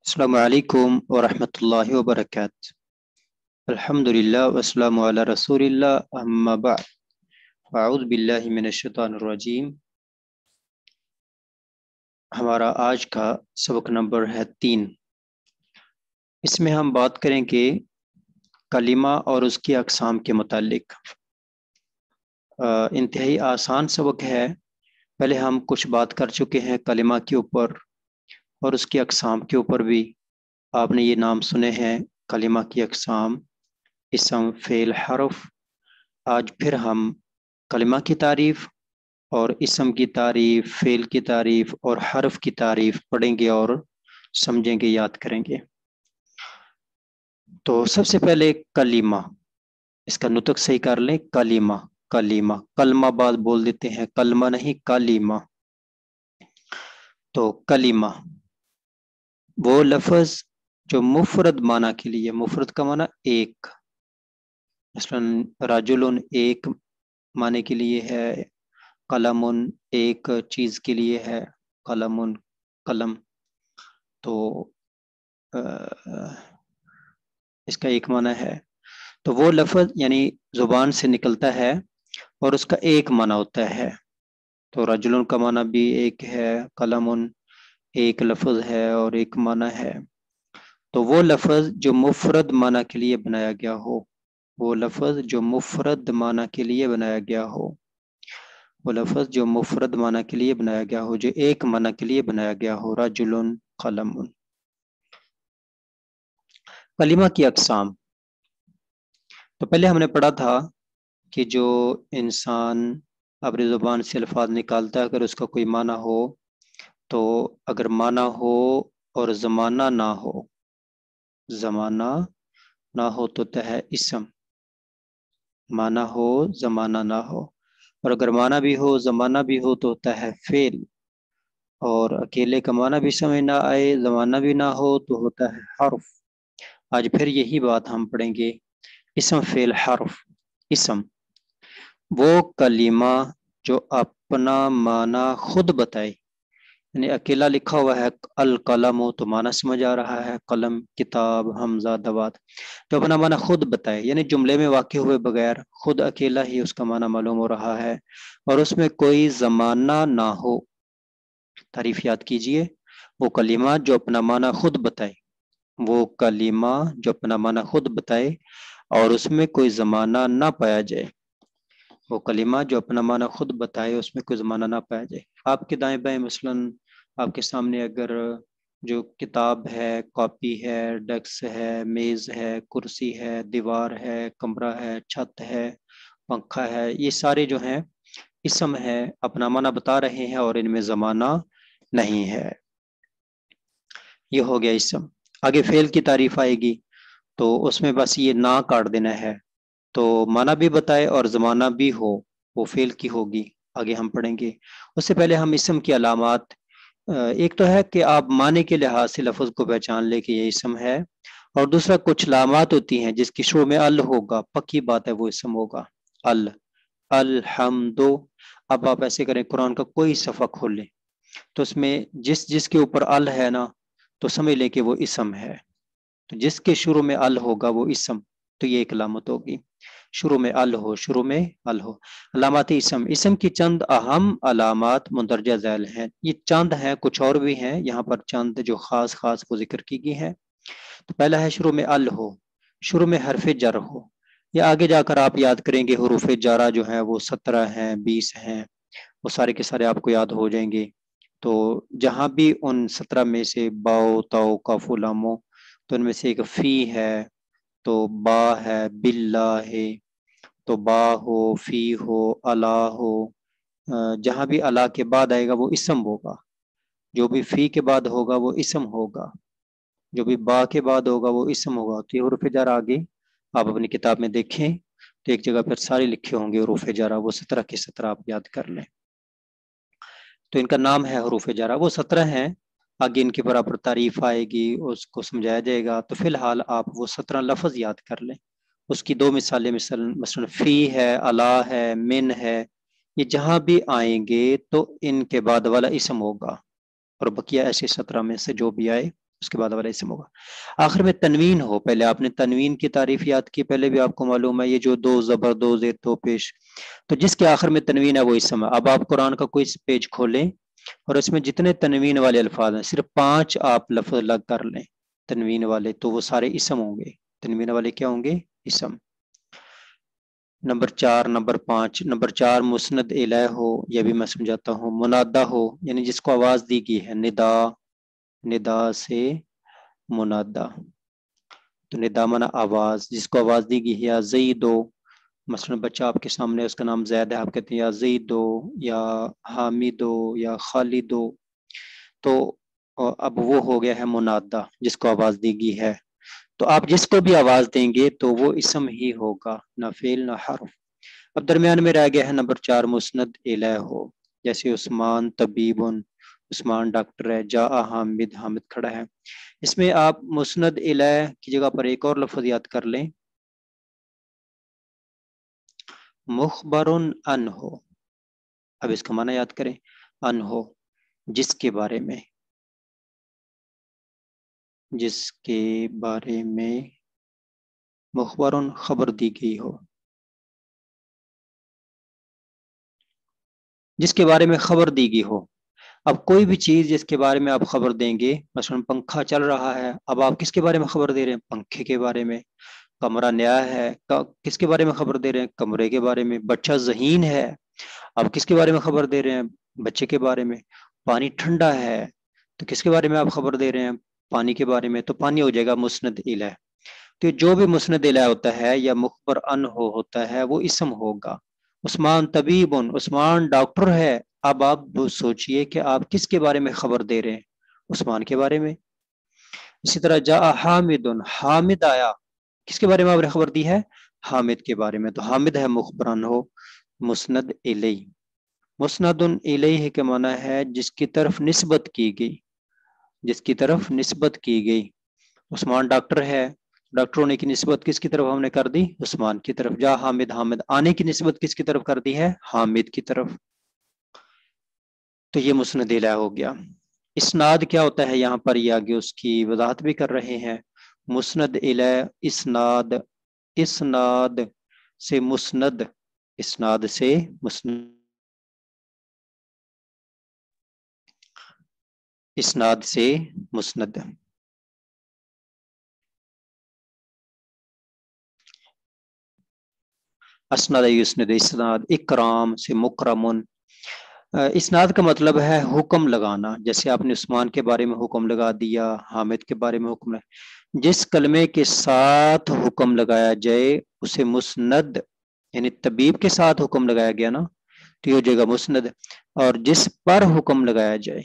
Assalamualaikum warahmatullahi wabarakatuh. Alhamdulillah wassalamu ala rasulillah amma ba'd. Fa'udhu billahi minash-shaitanir rajim. हमारा आज का सबक number है तीन इसमें हम बात करेंगे कलिमा और उसकी अकसाम के मतलब इंतहाई आसान सबक है पहले हम कुछ बात कर चुके हैं कलिमा के ऊपर और उसकी अकसाम के ऊपर भी आपने ये नाम सुने हैं कलिमा की अकसाम इसम फ़ेल हरफ आज फिर हम कलिमा की तारीफ़ और इसम की तारीफ़ फ़ेल की तारीफ़ और हरफ की तारीफ़ पढ़ेंगे और समझेंगे याद करेंगे तो सबसे पहले कलीमा इसका नुतक सही कर लें कलीमा कलीमा कलमा बाद बोल देते हैं कलमा नहीं कलीमा तो कलीमा वो लफज जो मुफरत माना के लिए मुफरत का माना एक मसलन राजुल एक माने के लिए है कलम एक चीज के लिए है कलम कलम तो आ, इसका एक माना है तो वो लफज यानी जुबान से निकलता है और उसका एक माना होता है तो रजुलन का माना भी एक है कलम एक लफज है और एक माना है तो वो लफज जो मुफरद माना के लिए बनाया गया हो वो लफज जो मुफरद माना के लिए बनाया गया हो वो लफज जो मुफरद माना के लिए बनाया गया हो जो एक माना के लिए बनाया गया हो रजुलन कलम कलिमा की अकसाम तो पहले हमने पढ़ा था कि जो इंसान अपनी ज़ुबान से अल्फाज निकालता है अगर उसका कोई माना हो तो अगर माना हो और ज़माना ना हो ज़माना ना हो तो तह इसम माना हो ज़माना ना हो और अगर माना भी हो ज़माना भी हो तो तह फेल और अकेले का माना भी समझ ना आए ज़माना भी ना हो तो होता है हर्फ आज फिर यही बात हम पढ़ेंगे इसम फेल हर्फ इसम वो कलीमा जो अपना माना खुद बताए यानी अकेला लिखा हुआ है अल कलम तो माना समझ आ रहा है कलम किताब हमजा दवात जो तो अपना माना खुद बताए यानी जुमले में वाक़ हुए बगैर खुद अकेला ही उसका माना मालूम हो रहा है और उसमें कोई ज़माना ना हो तारीफ याद कीजिए वो कलीमा जो अपना माना खुद बताए वो कलीमा जो अपना माना खुद बताए और उसमें कोई ज़माना ना पाया जाए वो कलिमा जो अपना माना खुद बताए उसमें कोई ज़माना ना पाया जाए आपके दाए बाएं मसलन आपके सामने अगर जो किताब है कॉपी है डेस्क है मेज़ है कुर्सी है दीवार है कमरा है छत है पंखा है ये सारे जो हैं इसम है अपना माना बता रहे हैं और इनमें ज़माना नहीं है ये हो गया इसम आगे फेल की तारीफ आएगी तो उसमें बस ये ना काट देना है तो माना भी बताए और ज़माना भी हो वो फेल की होगी आगे हम पढ़ेंगे उससे पहले हम इसम की अलामत एक तो है कि आप माने के लिहाज से लफज को पहचान ले कि ये इसम है और दूसरा कुछ लामात होती हैं जिसकी शुरू में अल होगा पक्की बात है वो इसम होगा अल अलहमदो अब आप ऐसे करें कुरान का कोई सफ़ा खोल लें तो उसमें जिस जिसके ऊपर अल है ना तो समझ लें कि वो इसम है तो जिसके शुरू में अल होगा वो इसम तो ये एक अलामत होगी शुरू में अल हो शुरू में अल हो अलामत इसम इसम की चंद अहम अलामत मंदरजा जैल हैं ये चंद हैं कुछ और भी हैं यहाँ पर चंद जो खास खास को जिक्र की गई है तो पहला है शुरू में अल हो शुरू में हरफ जर हो या आगे जाकर आप याद करेंगे हरूफ जारा जो है वो सत्रह हैं बीस हैं वो सारे के सारे आपको याद हो जाएंगे तो जहाँ भी उन सत्रह में से बाओ ताओ काफो लामो तो उनमें से एक फ़ी है तो बा है बिल्ला है तो बा हो फी हो अला हो जहां भी अला के बाद आएगा वो इसम होगा जो भी फी के बाद होगा वो इसम होगा जो भी बा के बाद होगा वो इसम होगा तो ये हरूफ जरा आगे आप अपनी किताब में देखें तो एक जगह पर सारे लिखे होंगे हरूफ जरा वो सत्रह के सत्रह आप याद कर लें तो इनका नाम है हरूफ जरा वो सत्रह हैं आगे इनके बराबर तारीफ आएगी उसको समझाया जाएगा तो फिलहाल आप वो सत्रह लफज याद कर लें उसकी दो मिसालें मिसल मसलन फ़ी है अला है मिन है ये जहां भी आएंगे तो इनके बाद वाला इसम होगा और बकिया ऐसे सत्रह में से जो भी आए उसके बाद वाला इसम होगा आखिर में तनवीन हो पहले आपने तनवीन की तारीफ याद की पहले भी आपको मालूम है ये जो दो ज़बर दो जेर दो पेश तो जिसके आखिर में तनवीन है वो इसम है अब आप कुरान का कोई पेज खोलें और इसमें जितने तनवीन वाले अल्फाज हैं सिर्फ पांच आप लफ्ज अलग कर लें तनवीन वाले तो वो सारे इसम होंगे तनवीन वाले क्या होंगे इसम नंबर चार नंबर पाँच नंबर चार मुस्ंद एलह हो यह भी मैं समझाता हूँ मुनादा हो यानी जिसको आवाज़ दी गई है निदा निदा से मुनादा तो निदा मना आवाज़ जिसको आवाज़ दी गई है जई दो मसलन बच्चा आपके सामने उसका नाम जैद है आप कहते हैं या जईद दो या हामिद दो या खाली दो तो अब वो हो गया है मुनादा जिसको आवाज़ दी गई है तो आप जिसको भी आवाज़ देंगे तो वो इसम ही होगा ना फेल ना हरफ अब दरमियान में रह गया है नंबर चार मुस्ंद एल हो जैसे उस्मान तबीबन उस्मान डॉक्टर है जा हामिद हामिद खड़ा है इसमें आप मुस्ंद एल की जगह पर एक और लफ्ज़ याद कर लें मुखबर अन हो अब इसका माना याद करें अन हो जिसके बारे में जिसके बारे में मुखबर खबर दी गई हो जिसके बारे में खबर दी गई हो अब कोई भी चीज जिसके बारे में आप खबर देंगे मसलन पंखा चल रहा है अब आप किसके बारे में खबर दे रहे हैं पंखे के बारे में कमरा नया है किसके बारे में खबर दे रहे हैं कमरे के बारे में बच्चा जहीन है आप किसके बारे में खबर दे रहे हैं बच्चे के बारे में पानी ठंडा है तो किसके बारे में आप खबर दे रहे हैं पानी के बारे में तो पानी हो जाएगा मुस्ंद इला तो जो भी मुस्ंद इला होता है या मुखबर अन हो होता है वो इसम होगा उस्मान तबीब उस्मान डॉक्टर है अब आप सोचिए कि आप किसके बारे में खबर दे रहे हैं उस्मान के बारे में इसी तरह जा हामिद हामिद आया किसके बारे में आपने खबर दी है हामिद के बारे में तो हामिद है मुखबरान हो मुस्ंद इलई मुस्ंद इलई के माना है जिसकी तरफ नस्बत की गई जिसकी तरफ नस्बत की गई उस्मान डॉक्टर है डॉक्टर होने की नस्बत किसकी तरफ हमने कर दी उस्मान की तरफ जा हामिद हामिद आने की नस्बत किसकी तरफ कर दी है हामिद की तरफ तो ये मुस्द इला हो गया इसनाद क्या होता है यहाँ पर ये आगे उसकी वजाहत भी कर रहे हैं मुस्नद इलै इसनाद इसनाद से मुस्नद इसनाद से मुस्नद इसनाद से मुस्नद असनद इसनाद इकराम से मुकरमुन इसनाद का मतलब है हुक्म लगाना जैसे आपने उस्मान के बारे में हुक्म लगा दिया हामिद के बारे में हुक्म जिस कलमे के साथ हुक्म लगाया जाए उसे मुस्नद यानी तबीब के साथ हुक्म लगाया गया ना तो ये हो जाएगा मुस्नद और जिस पर हुक्म लगाया जाए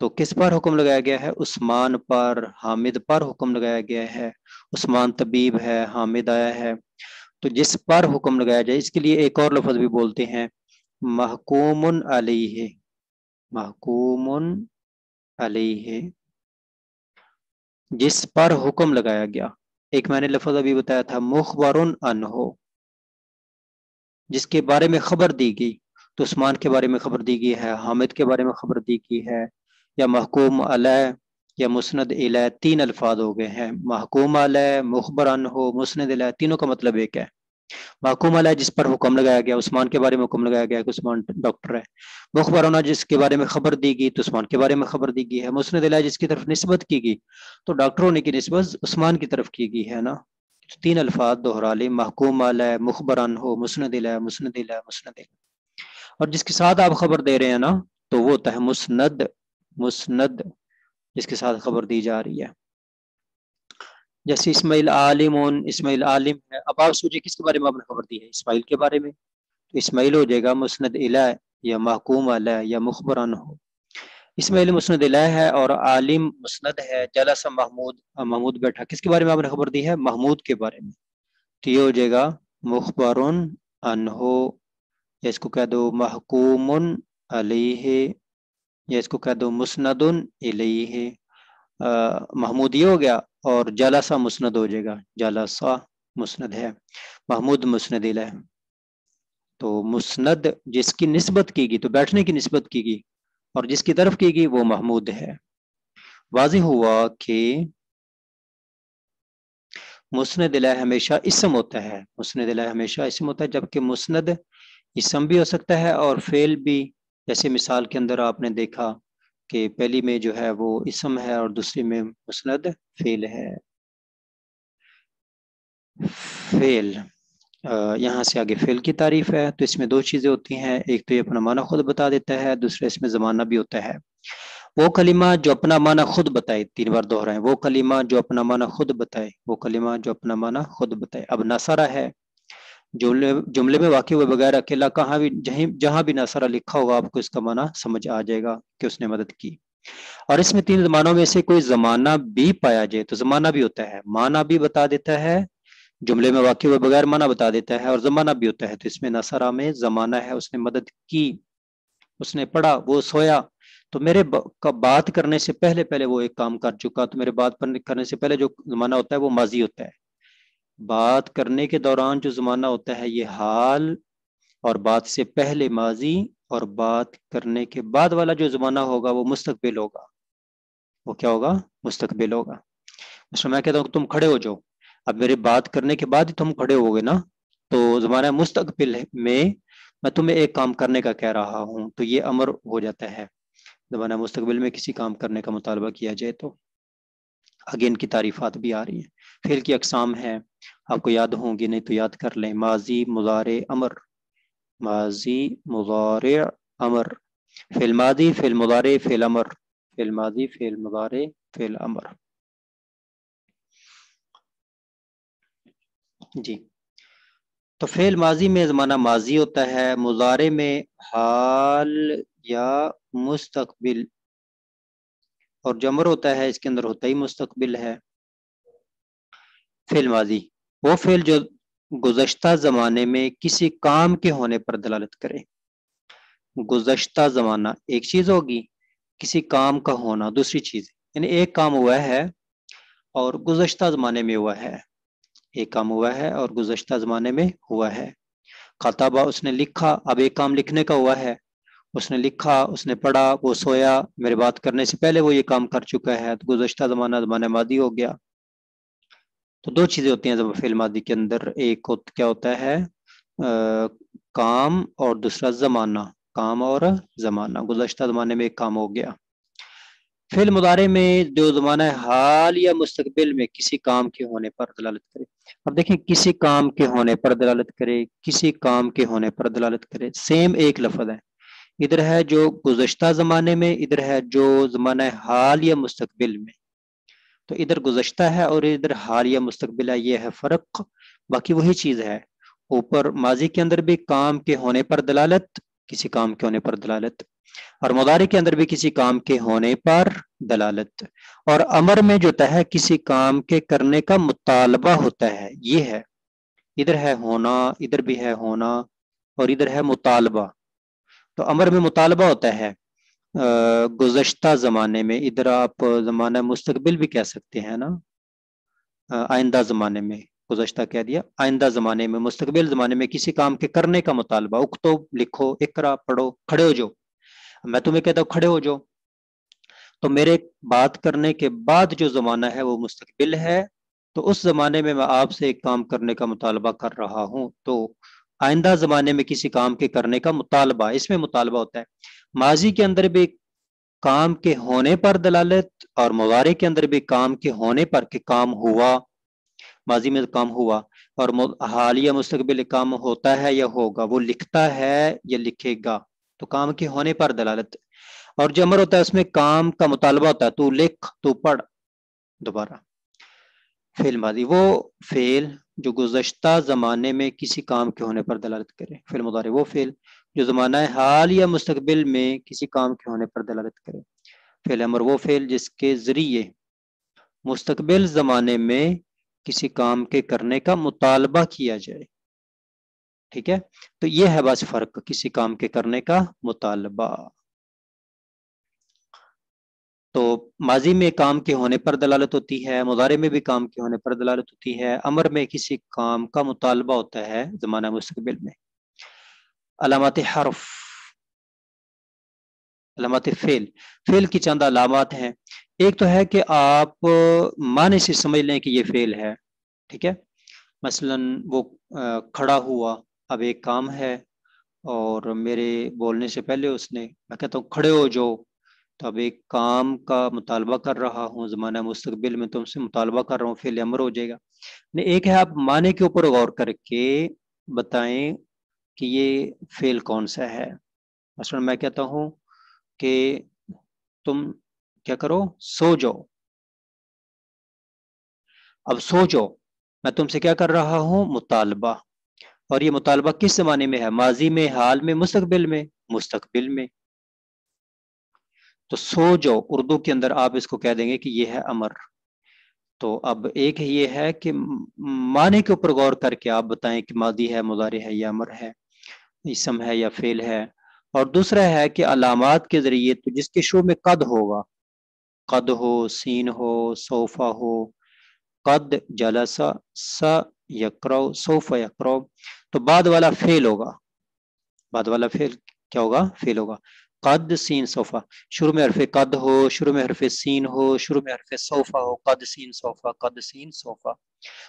तो किस पर हुक्म लगाया गया है उस्मान पर हामिद पर हुक्म लगाया गया है उस्मान तबीब है हामिद आया है तो जिस पर हुक्म लगाया जाए इसके लिए एक और लफज भी बोलते हैं है महकूम अली है जिस पर हुक्म लगाया गया एक मैंने लफज अभी बताया था मुखबर अनहो जिसके बारे में खबर दी गई तो उस्मान के बारे में खबर दी गई है हामिद के बारे में खबर दी गई है या महकूम अलह या मुस्ंद अलह तीन अल्फाज हो गए हैं महकूम अल मुखबर अन हो मुस्ंद अलह तीनों का मतलब एक है महकूम अला जिस पर हुक्म लगाया गया उस्मान के बारे में हुक्म लगाया गया कि उस्मान डॉक्टर है मुखबरना जिसके बारे में खबर दी गई तो उस्मान के बारे में खबर दी गई है मुस्ंद अला जिसकी तरफ नस्बत की गई तो डॉक्टर होने की नस्बत उस्मान की तरफ की गई है ना तो तीन अल्फाज दोहरा ले महकूम अला मुखबरान हो दिल है दिल है दिल और जिसके साथ आप खबर दे रहे हैं ना तो वो होता है मुस्ंद मुस्ंद जिसके साथ खबर दी जा रही है जैसे इसमाइल आलिम उन इसमाइल आलिम है अब आप सोचिए किसके बारे में आपने खबर दी है इसमाइल के बारे में तो इसमाइल हो जाएगा मुस्ंद इला या महकूम अला या मुखबरान हो इसमाइल मुस्ंद इला है और आलिम मुस्ंद है जलासा महमूद महमूद बैठा किसके बारे में आपने खबर दी है महमूद के बारे में तो ये हो जाएगा मुखबर अनहो या इसको कह दो महकूम अलह या इसको कह दो मुस्ंद अलह महमूद ये हो गया और जलासा मुस्ंद हो जाएगा जलासा मुस्ंद है महमूद मुस्ंद है तो मुस्ंद जिसकी नस्बत की गई तो बैठने की नस्बत की गई और जिसकी तरफ की गई वो महमूद है वाज हुआ कि मुस्ंद हमेशा इसम होता है मुस्ंद हमेशा इसम होता है जबकि मुस्ंद इसम भी हो सकता है और फेल भी जैसे मिसाल के अंदर आपने देखा कि पहली में जो है वो इसम है और दूसरी में मुस्ंद फेल है फेल यहाँ से आगे फेल की तारीफ है तो इसमें दो चीज़ें होती हैं एक तो ये अपना माना खुद बता देता है दूसरा इसमें ज़माना भी होता है वो कलिमा जो अपना माना खुद बताए तीन बार दोहराए वो कलिमा जो अपना माना खुद बताए वो कलिमा जो अपना माना खुद बताए अब नसारा है जुमले जुमले में वाकई हुए बगैर अकेला कहाँ भी जहीं जहाँ भी नसरा लिखा होगा आपको इसका माना समझ आ जाएगा कि उसने मदद की और इसमें तीन जमानों में से कोई जमाना भी पाया जाए तो जमाना भी होता है माना भी बता देता है जुमले में वाकई हुए बगैर माना बता देता है और जमाना भी होता है तो इसमें नसरा में जमाना है उसने मदद की उसने पढ़ा वो सोया तो मेरे का बात करने से पहले पहले वो एक काम कर चुका तो मेरे बात करने से पहले जो जमाना होता है वो माजी होता है बात करने के दौरान जो ज़माना होता है ये हाल और बात से पहले माजी और बात करने के बाद वाला जो ज़माना होगा वो मुस्तबिल होगा वो क्या होगा मुस्तबिल होगा उसमें मैं कहता हूँ तुम खड़े हो जाओ अब मेरे बात करने के बाद ही तुम खड़े होगे ना तो ज़माना मुस्तबिल में मैं तुम्हें एक काम करने का कह रहा हूँ तो ये अमर हो जाता है ज़माना मुस्तबिल में किसी काम करने का मुतालबा किया जाए तो आगे इनकी तारीफात भी आ रही है फेल की अकसाम है आपको याद होंगी नहीं तो याद कर लें माजी मुजारे अमर माजी मुजार अमर फेल माजी फेल मुजारे फेल अमर फेल माजी फेल मुजारे फेल अमर जी तो फेल माजी में जमाना माजी होता है मुजारे में हाल या मुस्तकबिल और जमर होता है इसके अंदर होता ही मुस्तकबिल है फेल माजी वो फेल जो गुजशत ज़माने में किसी काम के होने पर दलालत करे गुजशत ज़माना एक चीज़ होगी किसी काम का होना दूसरी चीज़ यानी एक काम हुआ है और गुजशत ज़माने में हुआ है एक काम हुआ है और गुजशत ज़माने में हुआ है खाताबा उसने लिखा अब एक काम लिखने का हुआ है उसने लिखा उसने पढ़ा वो सोया मेरे बात करने से पहले वो ये काम कर चुका है तो गुजशत ज़माना ज़माने मादी हो गया तो दो चीजें होती हैं जब फिल्म आदि के अंदर एक क्या होता है आ, काम और दूसरा जमाना काम और जमाना गुजशत जमाने में एक काम हो गया फिल मुदारे में जो जमाना है हाल या मुस्तबिल में किसी काम के होने पर दलालत करे अब देखें किसी काम के होने पर दलालत करे किसी काम के होने पर दलालत करे सेम एक लफज है इधर है जो गुजशत ज़माने में इधर है जो ज़माना है हाल या मुस्तबिल में तो इधर गुजश्ता है और इधर हाल या मुस्तबिल है ये है फ़र्क बाकी वही चीज़ है ऊपर माजी के अंदर भी काम के होने पर दलालत किसी काम के होने पर दलालत और मुदारे के अंदर भी किसी काम के होने पर दलालत और अमर में जो है किसी काम के करने का मुतालबा होता है ये है इधर है होना इधर भी है होना और इधर है मुतालबा तो अमर में मुतालबा होता है गुजश्ता ज़माने में इधर आप ज़माना मुस्तबिल भी कह सकते हैं ना आइंदा ज़माने में गुजश्ता कह दिया आइंदा ज़माने में मुस्तबिल ज़माने में किसी काम के करने का मुतालबा उकतो लिखो इकरा पढ़ो खड़े हो जो मैं तुम्हें कहता हूँ खड़े हो जो तो मेरे बात करने के बाद जो ज़माना है वो मुस्तबिल है तो उस ज़माने में मैं आपसे एक काम करने का मुतालबा कर रहा हूँ तो आइंदा जमाने में किसी काम के करने का मुतालबा इसमें मुतालबा होता है माजी के अंदर भी काम के होने पर दलालत और मुजारे के अंदर भी काम के होने पर के काम हुआ माजी में काम हुआ और हालिया मुस्तबिल काम होता है या होगा वो लिखता है या लिखेगा तो काम के होने पर दलालत और जो अमर होता है उसमें काम का मुतालबा होता है तू लिख तू पढ़ दोबारा फेल माजी वो फेल जो गुजशत ज़माने में किसी काम के होने पर दलालत करे फेल मुदारे वो फेल जो ज़माना हाल या मुस्तबिल में किसी काम के होने पर दलालत करे फेल अमर वो फेल जिसके ज़रिए मुस्तबिल ज़माने में किसी काम के करने का मुतालबा किया जाए ठीक है तो ये है बस फ़र्क किसी काम के करने का मुतालबा तो माजी में काम के होने पर दलालत होती है मुजारे में भी काम के होने पर दलालत होती है अमर में किसी काम का मुतालबा होता है ज़माना मुस्तबिल में अलामत हरफ अलामत फेल फेल की चंद अलामत हैं एक तो है कि आप माने से समझ लें कि ये फेल है ठीक है मसलन वो खड़ा हुआ अब एक काम है और मेरे बोलने से पहले उसने मैं कहता हूँ खड़े हो जो तब तो एक काम का मुतालबा कर रहा हूँ ज़माना मुस्तबिल में तुमसे मुतालबा कर रहा हूँ फिर अमर हो जाएगा एक है आप माने के ऊपर गौर करके बताएं कि ये फेल कौन सा है असल मैं कहता हूँ कि तुम क्या करो सो जाओ अब सो जाओ मैं तुमसे क्या कर रहा हूँ मुतालबा और ये मुतालबा किस जमाने में है माजी में हाल में मुस्तबिल में मुस्तबिल में तो सो जो उर्दू के अंदर आप इसको कह देंगे कि ये है अमर तो अब एक ये है कि माने के ऊपर गौर करके आप बताएं कि मादी है मुजारे है या अमर है इसम है या फेल है और दूसरा है कि अलामत के जरिए तो जिसके शो में कद होगा कद हो सीन हो सोफा हो कद जलसा स यक्रो सोफा यक्रो तो बाद वाला फेल होगा बाद वाला फेल क्या होगा फेल होगा कद सीन सोफ़ा शुरू में हरफे कद हो शुरू में हरफे सीन हो शुरू में हरफे सोफ़ा हो कद सीन सोफ़ा कद सीन सोफ़ा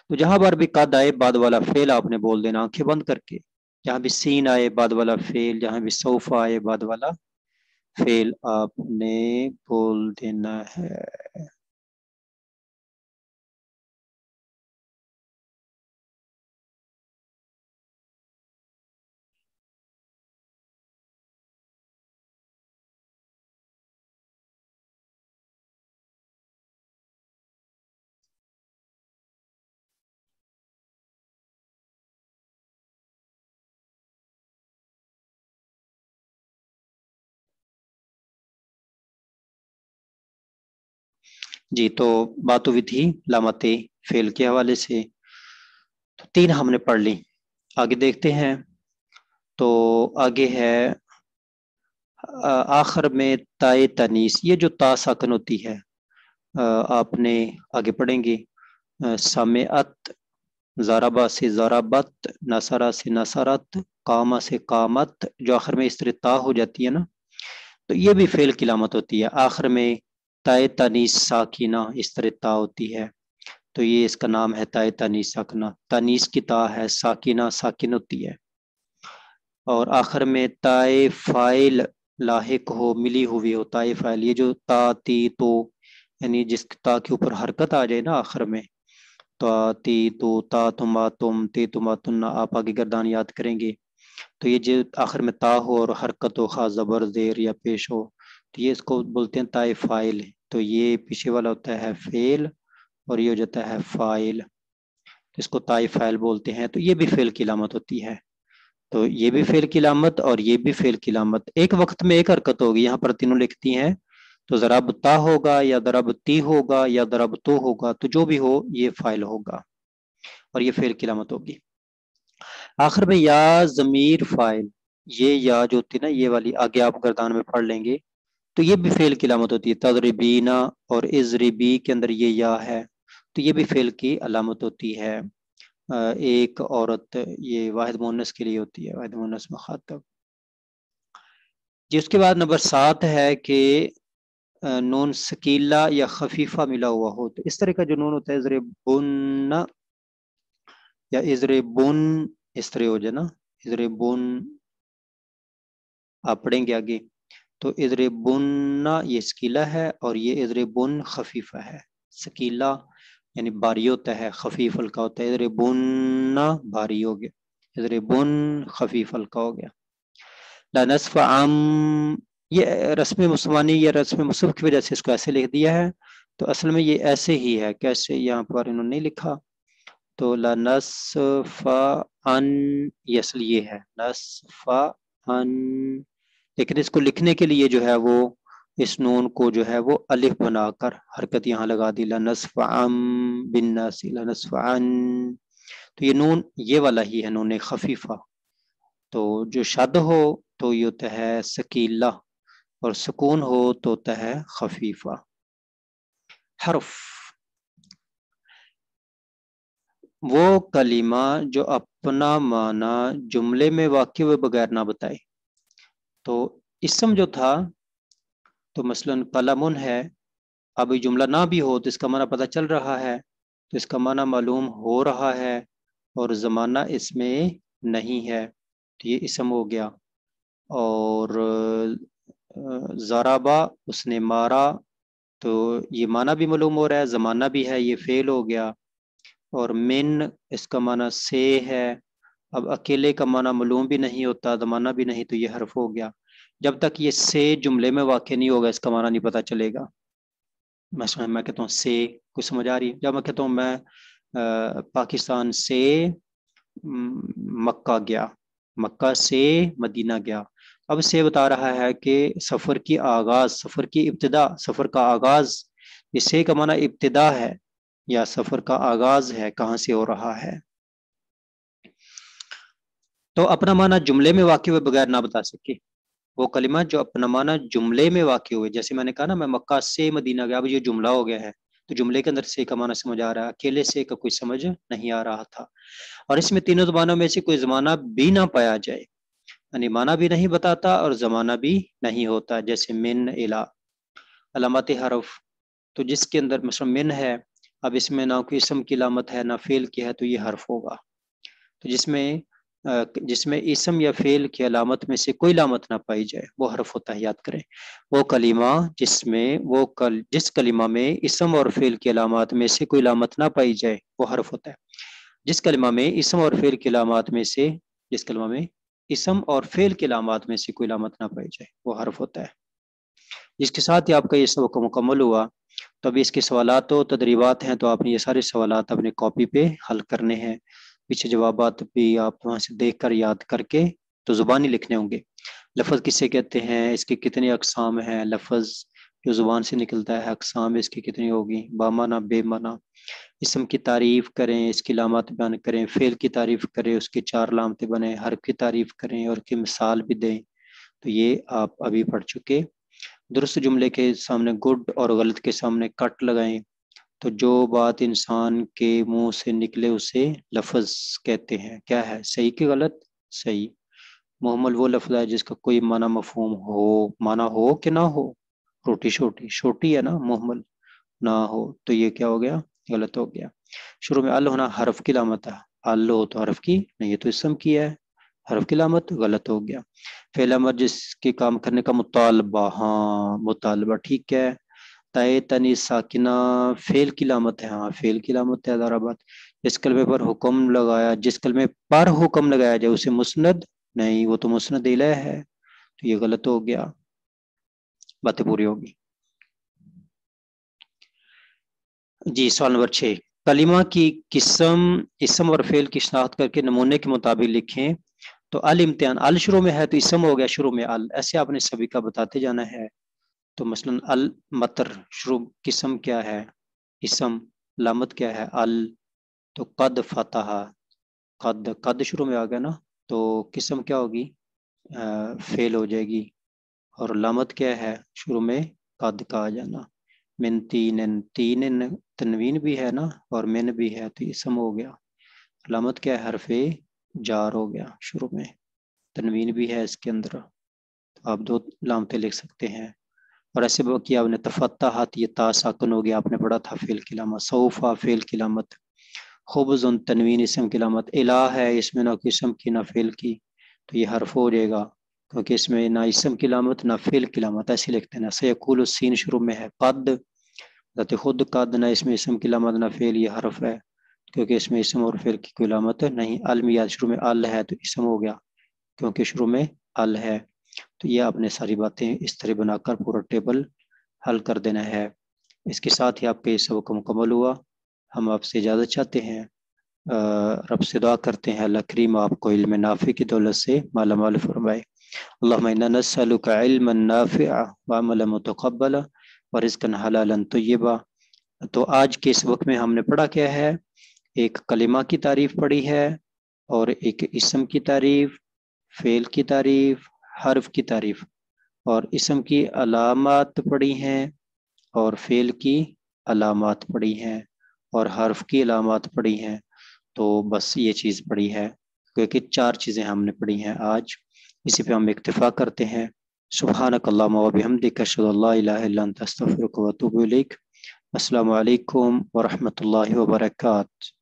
तो जहां पर भी कद आए बाद वाला फेल आपने बोल देना आंखें बंद करके जहां भी सीन आए बाद वाला फेल जहां भी सोफ़ा आए बाद वाला फेल आपने बोल देना है जी तो बात हुई थी लामते फेल के हवाले से तो तीन हमने पढ़ ली आगे देखते हैं तो आगे है आखिर में ताए तनीस ये जो ता साकन होती है आपने आगे पढ़ेंगे अत जाराबा से जाराबत नसारा से नसारत कामा से कामत जो आखिर में इस तरह ता हो जाती है ना तो ये भी फेल की लामत होती है आखिर में तय तनीस साकिना इस तरह ता होती है तो ये इसका नाम है तय तनीस साकना तनीस की ता है साकिना साकिन होती है और आखिर में ताए फाइल लाहिक हो मिली हुई हो ताए फाइल ये जो ता ती तो यानी जिस ता के ऊपर हरकत आ जाए ना आखिर में ता ती तो ता आ तुम ते तुम तुम ना आप आगे गर्दान याद करेंगे तो ये जो आखिर में ता हो और हरकत हो खा ज़बर जेर या पेश हो तो ये इसको बोलते हैं ताए फाइल तो ये पीछे वाला होता है फेल और ये हो जाता है फाइल तो इसको ताई फाइल बोलते हैं तो ये भी फेल की लामत होती है तो ये भी फेल की लामत और ये भी फेल की लामत एक वक्त में एक हरकत होगी यहाँ पर तीनों लिखती हैं तो जराब ता होगा या दरब ती होगा या दरब तो होगा तो जो भी हो ये फाइल होगा और ये फेल की लामत होगी आखिर में या जमीर फाइल ये या जो होती ना ये वाली आगे आप गर्दान में पढ़ लेंगे तो ये भी फेल की अलामत होती है तजरबीना और इजरबी के अंदर ये या है तो ये भी फेल की अलामत होती है एक औरत ये वाहिद मोनस के लिए होती है वाहिद मोनस मखातब जी उसके बाद नंबर सात है कि नून सकीला या खफीफा मिला हुआ हो तो इस तरह का जो नून होता है इजरे बुन या इजरे बुन इस तरह हो जाए ना इजरे बुन आप पढ़ेंगे आगे तो इधर बुनना ये सकीला है और ये इधर बुन खफीफा है सकीला यानी बारी होता है खफीफ हल्का होता है इधर बुनना बारी हो गया इधर बुन खफीफ हल्का हो गया लानसफ आम ये रस्म मुसलमानी या रस्म मुसफ की वजह से इसको ऐसे लिख दिया है तो असल में ये ऐसे ही है कैसे यहाँ पर इन्होंने लिखा तो लानस अन ये असल ये है नसफा अन लेकिन इसको लिखने के लिए जो है वो इस नून को जो है वो अलिफ बनाकर हरकत यहाँ लगा दी लनसफ़ बिन नसी तो ये नून ये वाला ही है नून खफीफा तो जो शद हो तो ये होता है सकीला और सुकून हो तो होता है खफीफा हरफ वो कलीमा जो अपना माना जुमले में वाक्य व बगैर ना बताए तो इसम जो था तो मसलन कलमुन है अब जुमला ना भी हो तो इसका माना पता चल रहा है तो इसका माना मालूम हो रहा है और ज़माना इसमें नहीं है तो ये इसम हो गया और ज़राबा उसने मारा तो ये माना भी मालूम हो रहा है ज़माना भी है ये फेल हो गया और मिन इसका माना से है अब अकेले का माना मलूम भी नहीं होता जमाना भी नहीं तो ये हर्फ हो गया जब तक ये से जुमले में वाक़ नहीं होगा इसका माना नहीं पता चलेगा मैं समझ मैं कहता हूँ से कुछ समझ आ रही है जब मैं कहता हूँ मैं आ, पाकिस्तान से मक्का गया मक्का से मदीना गया अब से बता रहा है कि सफ़र की आगाज़ सफ़र की इब्तदा सफ़र का आगाज़ इसे से का माना इब्तदा है या सफ़र का आगाज़ है कहाँ से हो रहा है तो अपना माना जुमले में वाक्य हुए बगैर ना बता सके वो कलिमा जो अपना माना जुमले में वाक्य हुए जैसे मैंने कहा ना मैं मक्का से मदीना गया अब ये जुमला हो गया है तो जुमले के अंदर से का माना समझ आ रहा है अकेले से का कोई समझ नहीं आ रहा था और इसमें तीनों जबानों में से कोई जमाना भी ना पाया जाए यानी माना भी नहीं बताता और जमाना भी नहीं होता जैसे मिन इला अलामत हरफ तो जिसके अंदर मसलन मिन है अब इसमें ना कोई इसम की लामत है ना फेल की है तो ये हर्फ होगा तो जिसमें जिसमें इसम या फेल की अलामत में से कोई लामत ना पाई जाए वो हरफ होता है याद करें वो कलीमा जिसमें वो कल जिस कलीमा में इसम और फेल की अलामत में से कोई लामत ना पाई जाए वो हरफ होता है जिस कलीमा में इसम और फेल की अलामत में से जिस कलमा में इसम और फेल की अलामत में से कोई लामत ना पाई जाए वो हरफ होता है जिसके साथ ही आपका ये सबक मुकम्मल हुआ तो अभी इसके सवालत तो तदरीबात हैं तो आपने ये सारे सवाल अपने कॉपी पे हल करने हैं पीछे जवाब भी आप वहां से देख कर याद करके तो ज़ुबानी लिखने होंगे लफज किसे कहते हैं इसके कितने अकसाम हैं लफज जो ज़ुबान से निकलता है अकसाम इसकी कितनी होगी बामाना बेमाना इसम की तारीफ़ करें इसकी लामत बयान करें फेल की तारीफ़ करें उसकी चार लामते बने हर की तारीफ़ करें और की मिसाल भी दें तो ये आप अभी पढ़ चुके दुरुस्त जुमले के सामने गुड और गलत के सामने कट लगाएं तो जो बात इंसान के मुंह से निकले उसे लफज कहते हैं क्या है सही कि गलत सही मोहम्मल वो लफज है जिसका कोई माना मफहम हो माना हो कि ना हो रोटी छोटी छोटी है ना मोहम्मल ना हो तो ये क्या हो गया गलत हो गया शुरू में अल होना हरफ की लामत है अल हो तो हरफ की नहीं ये तो इसम की है हरफ की लामत गलत हो गया फेल अमर जिसके काम करने का मुतालबा हाँ मुतालबा ठीक है तय तनी साकिना फेल की लामत है हाँ फेल की लामत है हजाराबाद जिस कलमे पर हुक्म लगाया जिस कलमे पर हुक्म लगाया जाए उसे मुस्ंद नहीं वो तो मुस्ंद इला है तो ये गलत हो गया बातें पूरी होगी जी सवाल नंबर छः कलिमा की किस्म इसम और फेल की शनाख्त करके नमूने के मुताबिक लिखें तो अल इम्तिहान अल शुरू में है तो इसम हो गया शुरू में अल ऐसे आपने सभी का बताते जाना है तो मसलन अल मतर शुरू किस्म क्या है इसम लामत क्या है अल तो कद फतः कद कद शुरू में आ गया ना तो किस्म क्या होगी फेल हो जाएगी और लामत क्या है शुरू में कद का आ जाना मिन तीन तीन तनवीन भी है ना और मिन भी है तो इसम हो गया लामत क्या है हरफे जार हो गया शुरू में तनवीन भी है इसके अंदर तो आप दो लामते लिख सकते हैं और ऐसे कि आपने हाथ ये ताकन हो गया आपने पढ़ा था फ़ेल किलामत सऊफ़ा फ़ेल किलामत खबज़न तनवीन इसम किलामत अला है इसमें ना किस्म की ना फ़ेल की तो ये हरफ हो जाएगा क्योंकि इसमें ना इसम किलामत ना फ़ेल किलामत ऐसे लिखते ना सैकुल सीन शुरू में है कद ज़ात खुद कद ना इसमें इसम किलामत ना फ़ेल ये हरफ है क्योंकि इसमें इसम और फ़ेल की कोई लामत नहीं अल शुरू में अल है तो इसम हो गया क्योंकि शुरू में अल है तो ये आपने सारी बातें इस तरह बनाकर पूरा टेबल हल कर देना है इसके साथ ही आपके सबक मुकम्मल हुआ हम आपसे इजाज़त चाहते हैं रब से दुआ करते हैं अल्लाह करीम आपको इल्म नाफ़े की दौलत से माला माल फरमाए अल्लाफ़िलमनाफ़ियामतकबला और इसकन हलालन तय्यबा तो आज के इस वक्त में हमने पढ़ा क्या है एक कलिमा की तारीफ़ पढ़ी है और एक इसम की तारीफ़ फ़ेल की तारीफ़ हर्फ की तारीफ और इसम की अलामत पड़ी हैं और फेल की अलामत पड़ी हैं और हर्फ की अलामत पड़ी हैं तो बस ये चीज़ पड़ी है क्योंकि चार चीज़ें हमने पढ़ी हैं आज इसी पे हम इक्तफा करते हैं सुबहान असल वरहमल वर्का